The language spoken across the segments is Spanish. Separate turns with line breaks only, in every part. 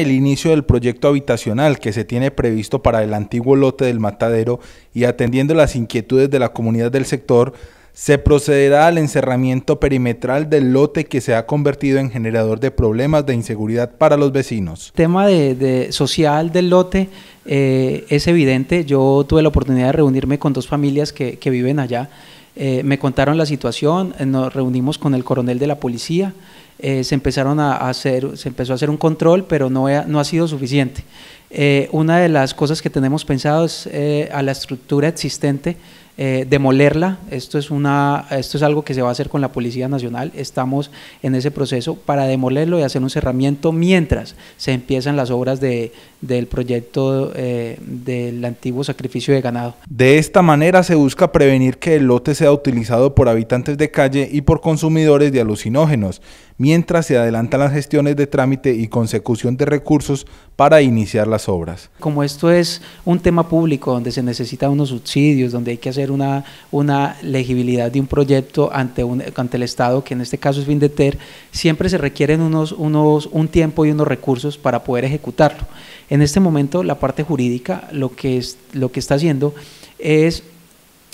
el inicio del proyecto habitacional que se tiene previsto para el antiguo lote del matadero y atendiendo las inquietudes de la comunidad del sector, se procederá al encerramiento perimetral del lote que se ha convertido en generador de problemas de inseguridad para los vecinos.
El tema de, social del lote eh, es evidente. Yo tuve la oportunidad de reunirme con dos familias que, viven allá. Eh, me contaron la situación, eh, nos reunimos con el coronel de la policía. Eh, se empezaron a hacer, se empezó a hacer un control, pero no, no ha sido suficiente. Eh, una de las cosas que tenemos pensado es eh, a la estructura existente demolerla. Esto es, una, esto es algo que se va a hacer con la Policía Nacional. Estamos en ese proceso para demolerlo y hacer un cerramiento mientras se empiezan las obras del proyecto del antiguo sacrificio de ganado.
De esta manera se busca prevenir que el lote sea utilizado por habitantes de calle y por consumidores de alucinógenos, mientras se adelantan las gestiones de trámite y consecución de recursos para iniciar las obras.
Como esto es un tema público donde se necesitan unos subsidios, donde hay que hacer una, una legibilidad de un proyecto ante, un, ante el Estado, que en este caso es Vindeter, siempre se requieren unos, unos, un tiempo y unos recursos para poder ejecutarlo. En este momento la parte jurídica lo que, es, lo que está haciendo es...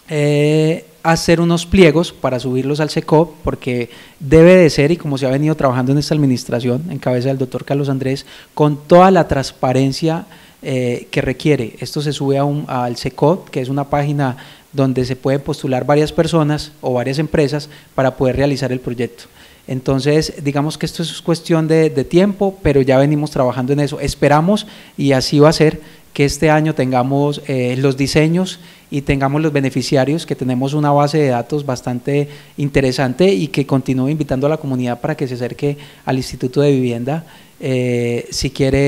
Eh, hacer unos pliegos para subirlos al SECOP, porque debe de ser, y como se ha venido trabajando en esta administración, en cabeza del doctor Carlos Andrés, con toda la transparencia eh, que requiere. Esto se sube a un, al SECOP, que es una página donde se pueden postular varias personas o varias empresas para poder realizar el proyecto. Entonces, digamos que esto es cuestión de tiempo, pero ya venimos trabajando en eso. Esperamos, y así va a ser, que este año tengamos eh, los diseños y tengamos los beneficiarios, que tenemos una base de datos bastante interesante y que continúe invitando a la comunidad para que se acerque al Instituto de Vivienda eh, si quiere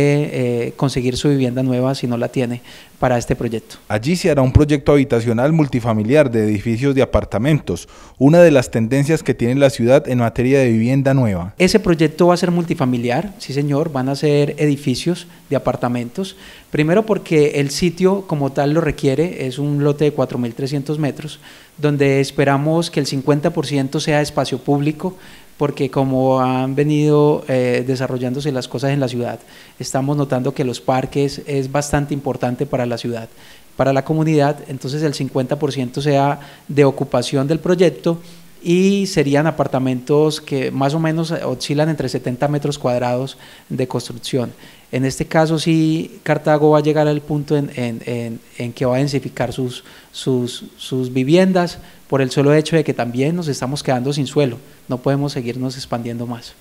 eh, conseguir su vivienda nueva, si no la tiene, para este proyecto.
Allí se hará un proyecto habitacional multifamiliar de edificios de apartamentos, una de las tendencias que tiene la ciudad en materia de vivienda nueva.
Ese proyecto va a ser multifamiliar, sí señor, van a ser edificios de apartamentos, primero porque el sitio como tal lo requiere, es un lote de 4.300 metros, donde esperamos que el 50% sea espacio público, porque como han venido eh, desarrollándose las cosas en la ciudad, estamos notando que los parques es bastante importante para la ciudad, para la comunidad, entonces el 50% sea de ocupación del proyecto y serían apartamentos que más o menos oscilan entre 70 metros cuadrados de construcción. En este caso sí, Cartago va a llegar al punto en, que va a densificar sus, sus, sus, viviendas por el solo hecho de que también nos estamos quedando sin suelo, no podemos seguirnos expandiendo más.